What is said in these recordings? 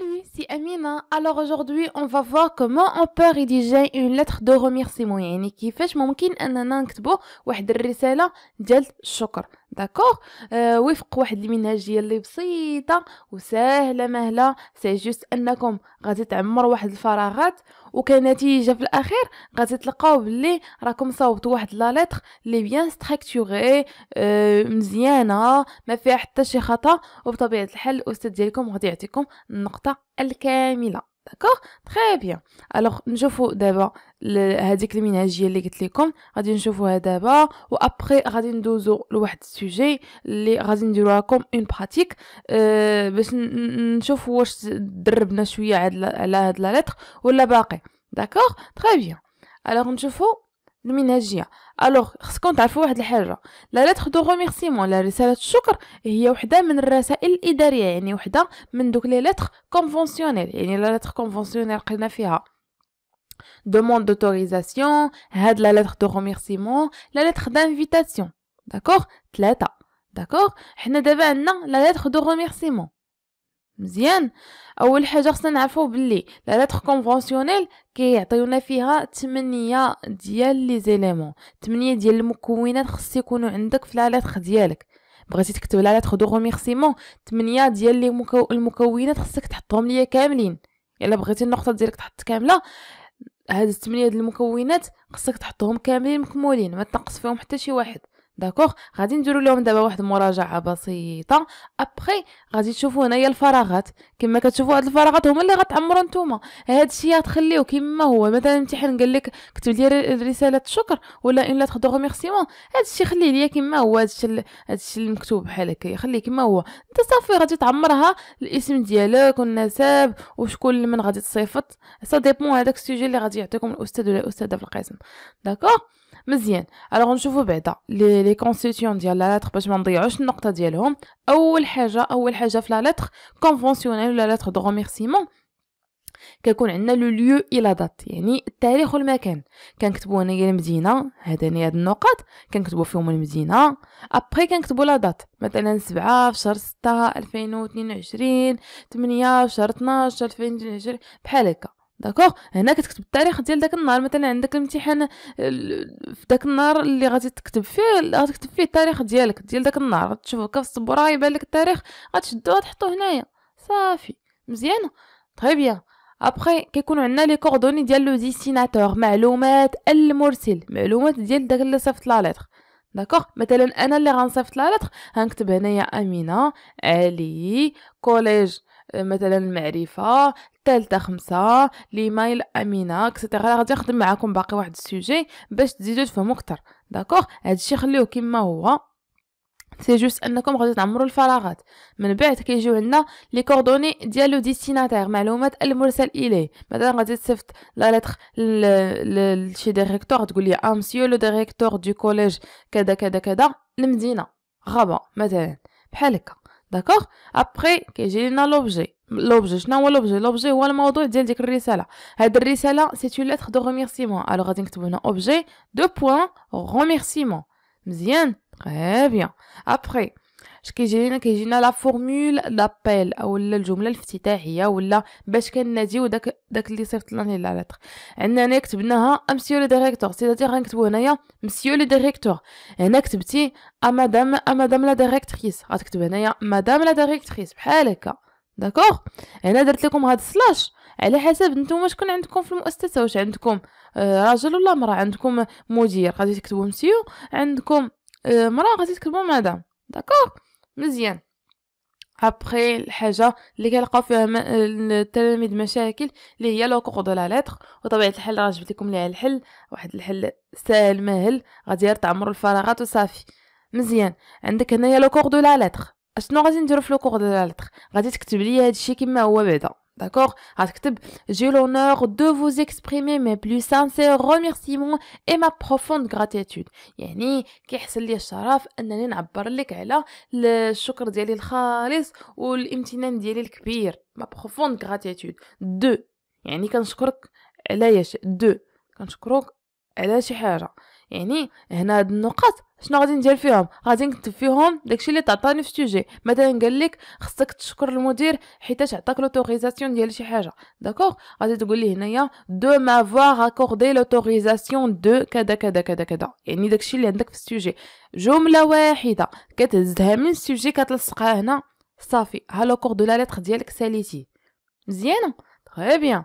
Salut, c'est Amina. Alors aujourd'hui, on va voir comment on peut rédiger une lettre de remerciement يعني كيفاش ممكن اننا نكتبوا واحد الرساله ديال الشكر داكوغ آه وفق واحد المنهجيه اللي بسيطه وسهله مهله سي جوست انكم غادي تعمر واحد الفراغات وكنتيجه في الاخير غادي تلقاو بلي راكم صوبتو واحد لا ليتر لي بيان ستركتوري آه مزيانه ما فيها حتى شي خطا وبطبيعه الحال الاستاذ ديالكم غادي يعطيكم النقطه الكامله داكوغ تري بيان الوغ نشوفو دابا هذيك المنهجيه اللي قلت لكم غادي نشوفوها دابا وابخي غادي ندوزو لواحد السوجي اللي غادي نديرو لكم اون براتيك أه باش نشوفو واش دربنا شويه على هاد لا ولا باقي داكوغ تري بيان الوغ نشوفو المنهجيه الوغ خصكم تعرفوا واحد الحاجه لا لتر دو غوميرسيمون لا رساله الشكر هي وحده من الرسائل الاداريه يعني وحده من دوك لي لتر كونفونسيونيل يعني لا لتر كونفونسيونيل قلنا فيها دوموند دوتوريزاسيون هاد لا لتر دو غوميرسيمون لا لتر دانفيتاسيون داكوغ ثلاثه داكوغ حنا دابا عندنا لا لتر دو غوميرسيمون مزيان اول حاجه خصنا نعرفو باللي لاتر كونفونسيونيل كيعطيونا فيها 8 ديال لي زيليمون 8 ديال المكونات خص يكونوا عندك في لاتر ديالك بغيتي تكتب لاتر دو ريميرسيمون 8 ديال لي مكو... المكونات خصك تحطهم ليا كاملين الا بغيتي النقطه ديالك تحط كامله هاد 8 ديال المكونات خصك تحطهم كاملين مكمولين ما تنقص فيهم حتى شي واحد داكوغ غادي نديرو لهم دابا واحد المراجعه بسيطه ابخي غادي تشوفوا هنايا الفراغات كما كتشوفوا هاد الفراغات هما اللي غتعمروا نتوما هاد الشيء غتخليوه كما هو مثلا الامتحان قال لك كتب لي رساله شكر ولا ان لا تخدو ريميرسيمون هاد الشيء خليه ليا كما هو هاد الشيء هاد المكتوب بحال هكا خليه كما هو انت صافي غادي تعمرها الاسم ديالك والنسب وشكون من غادي تصيفط سا ديبون هذاك السوجي اللي غادي يعطيكم الاستاذ ولا الاستاذه في القسم داكوغ مزيان الوغ نشوفوا بعدا لي لي كونستيتيون ديال لا لاتر باش ما نضيعوش النقطه ديالهم اول حاجه اول حاجه في لا لاتر كونفونسيونيل ولا لاتر دو ريميرسيمون كيكون عندنا لو ليو اي لا دات يعني التاريخ والمكان كنكتبوا هنايا المدينه هذاني هاد النقط كنكتبوا فيهم المدينه ابري كنكتبوا لا دات مثلا 7 في شهر 6 2022 8 في شهر 12 2022 بحال هكا داكوغ هنا كتكتب التاريخ ديال داك النهار مثلا عندك الامتحان في داك النهار اللي غادي تكتب فيه غتكتب فيه التاريخ ديالك ديال داك النهار تشوفو كيف في يبان لك التاريخ غتشدو غتحطو هنايا صافي مزيانه طري بيان ابخي كيكونوا عندنا لي كوردوني ديال لو ديسيناتور معلومات المرسل معلومات ديال داك اللي صيفط لا ليتر داكوغ مثلا انا اللي غنصيفط لا ليتر غنكتب هنايا امينه علي كوليج مثلا المعرفه الثالثه خمسة ليمايل امينه اكسيتيرا غادي نخدم معاكم باقي واحد السوجي باش تزيدو تفهمو كتر داكوغ هادشي خليوه كيما هو سي جوست انكم غادي تعمروا الفراغات من بعد كيجيو عندنا لي كوردوني ديال لو ديستيناتير معلومات المرسل اليه مثلا غادي تصيفط لا لتر لشي ديريكتور تقول لي امسيو لو ديريكتور دو كوليج كذا كذا كذا المدينه غابه مثلا بحال هكا d'accord? après, que j'ai l'objet, l'objet, je n'en l'objet, l'objet, ou le mot d'où il vient d'être récella. c'est une lettre de remerciement. alors, à d'un coup, on objet, deux points, remerciement. Bien, très bien. après, اش كيجينا كيجينا لا فورمول دابيل اولا الجمله الافتتاحيه ولا باش كناديو داك داك اللي صيفط لنا لا لتر عندنا هنا كتبناها امسيو لو ديريكتور سيتادير غنكتبو هنايا مسيو لو ديريكتور هنا كتبتي مدام مدام لا ديريكتريس غتكتب هنايا مدام لا ديريكتريس بحال هكا داكوغ هنا درت لكم هاد السلاش على حسب نتوما شكون عندكم في المؤسسه واش عندكم آه، راجل ولا مرا عندكم مدير غادي تكتبوا مسيو عندكم آه، مرا غادي تكتبوا مدام داكوغ مزيان ابخي الحاجه اللي كنلقاو فيها التلاميذ مشاكل اللي هي لو كوغ دو لا ليتر وطبيعه الحال راه جبت لكم ليها الحل واحد الحل ساهل ماهل غادي تعمر الفراغات وصافي مزيان عندك هنايا لو كوغ دو لا ليتر اشنو غادي نديرو في لو كوغ دو لا ليتر غادي تكتب لي هادشي كما هو بعدا D'accord J'ai l'honneur de vous exprimer mes plus sincères remerciements et ma profonde gratitude. يعني كيحصل لي الشرف انني نعبر لك على الشكر ديالي الخالص والامتنان ديالي الكبير. ما profonde gratitude. 2 يعني كنشكرك على ياش 2 كنشكرك على شي حاجه يعني هنا هاد النقط شنو غادي ندير فيهم غادي نكتب فيهم داكشي اللي تعطاني في السوجي مثلا قال لك خصك تشكر المدير حيتاش عطاك لوتوريزاسيون ديال شي حاجه داكوغ غادي تقول لي هنايا دو فوار اكوردي لوتوريزاسيون دو كذا كذا كذا كذا يعني داكشي اللي عندك في السوجي جمله واحده كتهزها من السوجي كتلصقها هنا صافي ها لو كور دو لا ليتر ديالك ساليتي مزيانه تري بيان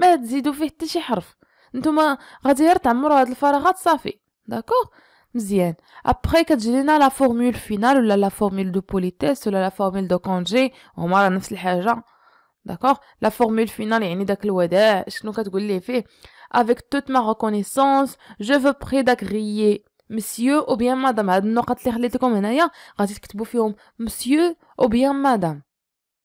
ما تزيدوا فيه حتى شي حرف نتوما غادي غير تعمروا هاد الفراغات صافي داكوغ مزيان ابخي كتجي لينا لا فورمول فينال ولا لا فورمول دو بوليتيس ولا لا فورمول دو كونجي هما راه نفس الحاجه داكوغ لا فورمول فينال يعني داك الوداع شنو كتقول ليه فيه افيك توت ما ريكونيسونس جو فو بري d'agréer مسيو او بيان مدام هاد النقط اللي خليت لكم هنايا غادي تكتبوا فيهم مسيو او بيان مدام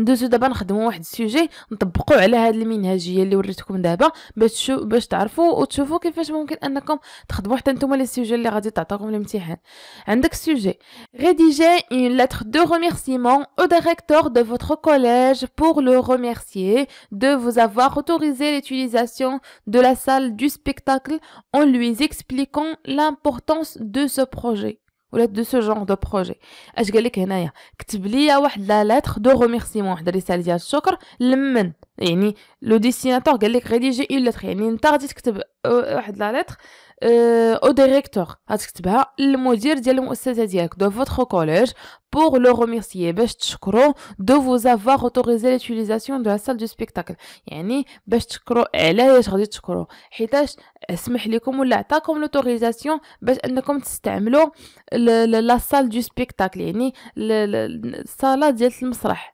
Douceur d'abord, on prend un sujet, on applique sur les minijets que je vous ai donné. Mais vous, vous savez, vous voyez comment il est possible que vous preniez un sujet que vous avez déjà fait. Un deuxième sujet rédigez une lettre de remerciement au directeur de votre collège pour le remercier de vous avoir autorisé l'utilisation de la salle du spectacle en lui expliquant l'importance de ce projet. ولا دو سو جونغ دو بروجي اش قال لك هنايا كتب ليا واحد لا لاتر دو ريميرسيمون واحد الرساله ديال الشكر لمن يعني لو ديسيناتور قال لك غيديجي اون لاتر يعني انت غادي تكتب واحد لا لاتر او ديريكتور غتكتبها للمدير ديال المؤسسه ديالك دو فوتر كوليج بوغ لو روميرسيي باش تشكرو دو vous avoir اوتوريزي لوتيليزاسيون دو لا سال دو سبيكتاكل يعني باش تشكرو علاش غادي تشكرو حيتاش سمح لكم ولا عطاكم لوتوريزاسيون باش انكم تستعملوا لا سال دو سبيكتاكل يعني الصاله ديال المسرح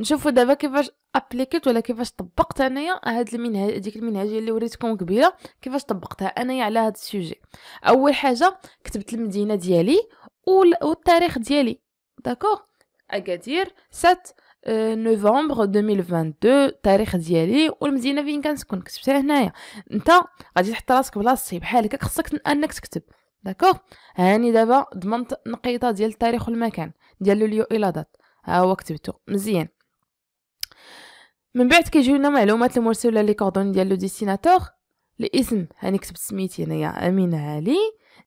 نشوفوا دابا كيفاش ابليكيت ولا كيفاش طبقت انايا هاد المنهج ديك المنهجيه اللي وريتكم قبيله كيفاش طبقتها انايا على هاد السوجي اول حاجه كتبت المدينه ديالي والتاريخ ديالي داكوغ اكادير 7 آه، نوفمبر 2022 التاريخ ديالي والمدينه فين كنسكن كتبتها هنايا انت غادي تحط راسك بلاصتي بحال هكا خصك انك تكتب داكوغ هاني دابا ضمنت نقيطه ديال التاريخ والمكان ديال لو ليو الى دات ها هو كتبته مزيان من بعد كيجيونا معلومات المرسله لي كوردون ديال لو ديستيناتور الاسم كتبت سميتي هنايا امينه علي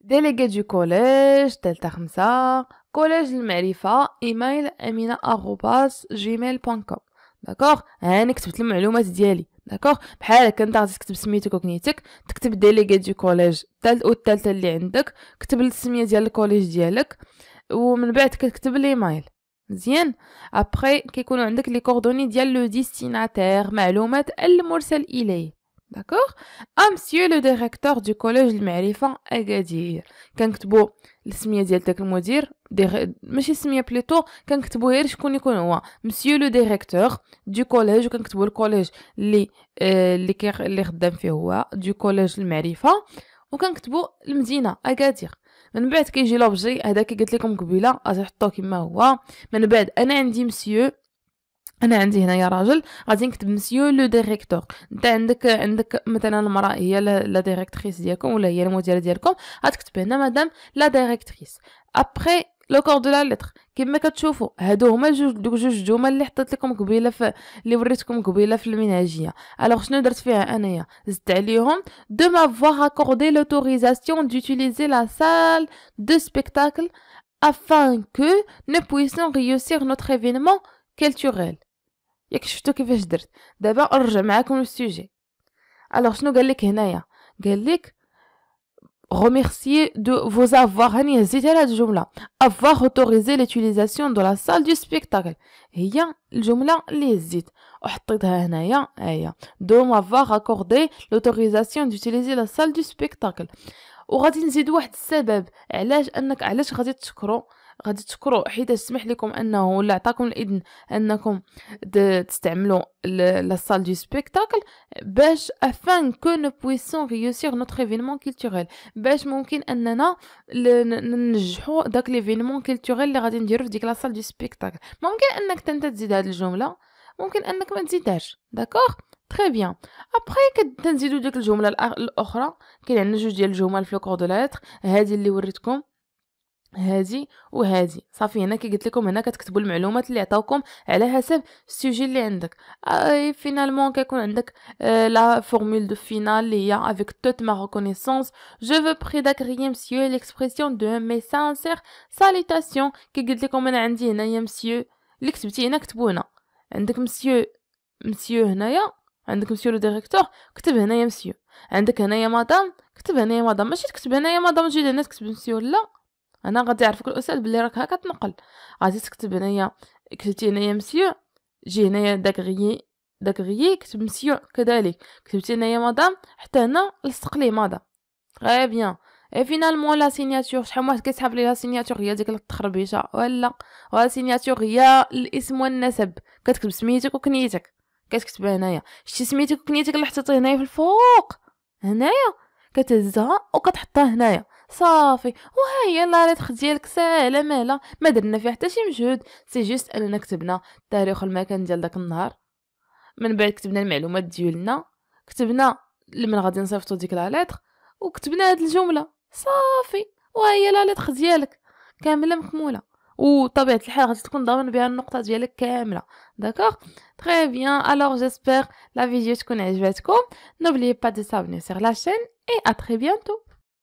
ديليغي دو كوليج دلتا خمسة كوليج المعرفة ايميل امينة اغوباس جيميل بوان كوم داكوغ هاني كتبت المعلومات ديالي داكوغ بحال هكا نتا غادي تكتب سميتك وكنيتك تكتب ديليغي دو كوليج و التالتة اللي عندك كتب السمية ديال الكوليج ديالك ومن بعد كتكتب الايميل مزيان ابري كيكونوا عندك لي كوردوني ديال لو ديستيناتير معلومات المرسل اليه داكوغ امسيو لو ديريكتور دو كوليج المعرفه اكادير كنكتبوا السميه ديال داك المدير ديغ... ماشي السميه بليتو كنكتبوا غير شكون يكون هو مسيو لو ديريكتور دو كوليج وكنكتبوا الكوليج اللي آه، اللي كي... اللي خدام فيه هو دو كوليج المعرفه وكنكتبوا المدينه اكادير من بعد كيجي لوبجي هذا كي قلت لكم قبيله غادي نحطوه كما هو من بعد انا عندي مسيو انا عندي هنايا راجل غادي نكتب مسيو لو ديريكتور انت عندك عندك مثلا المراه هي لا ديريكتريس ديالكم ولا هي المديره ديالكم غتكتب هنا مدام لا ديريكتريس ابري لو كور دو لا لتر كما كتشوفوا هادو هما جوج دوك جوج جمل اللي حطيت لكم قبيله في اللي وريتكم قبيله في المنهجيه الوغ شنو درت فيها انايا زدت عليهم دو مافوار اكوردي لوتوريزاسيون دوتيليزي لا سال دو سبيكتاكل افان كو nous بويسون ريوسير نوتر ايفينمون كولتوريل ياك شفتوا كيفاش درت دابا نرجع معاكم للسوجي الوغ شنو قال لك هنايا قال لك remercier de vous avoir avoir autorisé l'utilisation de la salle du spectacle. Et y'a l'hésite. Eh de m'avoir accordé l'autorisation d'utiliser la salle du spectacle. غادي تشكروا حيت سمح لكم انه ولا عطاكم الاذن انكم تستعملوا لا سال دو سبيكتاكل باش افان كو نو بويسون ريوسير نوتر ايفينمون كولتوريل باش ممكن اننا ننجحوا داك ليفينمون كولتوريل اللي غادي نديرو في ديك لا سال دو سبيكتاكل ممكن انك تنت تزيد هاد الجمله ممكن انك ما تزيدهاش داكوغ تري بيان ابري كتنزيدو ديك الجمله الاخرى كاين عندنا جوج ديال الجمل في لو كور دو لاتر هادي اللي وريتكم هادي وهادي صافي هنا كي قلت لكم هنا كتكتبوا المعلومات اللي عطاوكم على حسب السوجي اللي عندك آه، اي فينالمون كيكون عندك لا فورمول دو فينال اللي هي افيك توت ما ريكونيسونس جو فو بري داكريي مسيو ليكسبريسيون دو مي سانسير ساليتاسيون كي قلت لكم انا عندي هنايا مسيو اللي كتبتي هنا كتبو هنا عندك مسيو مسيو هنايا عندك مسيو لو ديريكتور كتب هنايا مسيو عندك هنايا مدام كتب هنايا مدام ماشي تكتب هنايا مدام تجي هنا تكتب مسيو لا هنا غادي يعرفك الاستاذ بلي راك هاكا تنقل غادي تكتب هنايا كتبتي هنايا مسيو جي هنايا داك غيي داك غيي كتب مسيو كذلك كتبتي هنايا مدام حتى هنا لصق لي مدام غي بيان اي فينالمون لا سيناتور شحال واحد كيسحب لي لا سيناتور هي ديك التخربيشه ولا ولا سيناتور هي الاسم والنسب كتكتب سميتك وكنيتك كتكتب هنايا شتي سميتك وكنيتك اللي حطيتيه هنايا في الفوق هنايا كتهزها وكتحطها هنايا صافي هي لا ديالك ساهله مالا ما درنا فيها حتى شي مجهود سي جوست اننا كتبنا التاريخ المكان ديال داك النهار من بعد كتبنا المعلومات ديالنا كتبنا لمن غادي نصيفطو ديك لا ليتر وكتبنا هاد الجمله صافي هي لا ليتر ديالك كامله مكموله وطبيعه الحال غادي تكون ضامن بها النقطه ديالك كامله داكوغ تري بيان الوغ جيسبر لا فيديو تكون عجبتكم نوبليي با دو سابوني سير لا شين اي ا تري بيانتو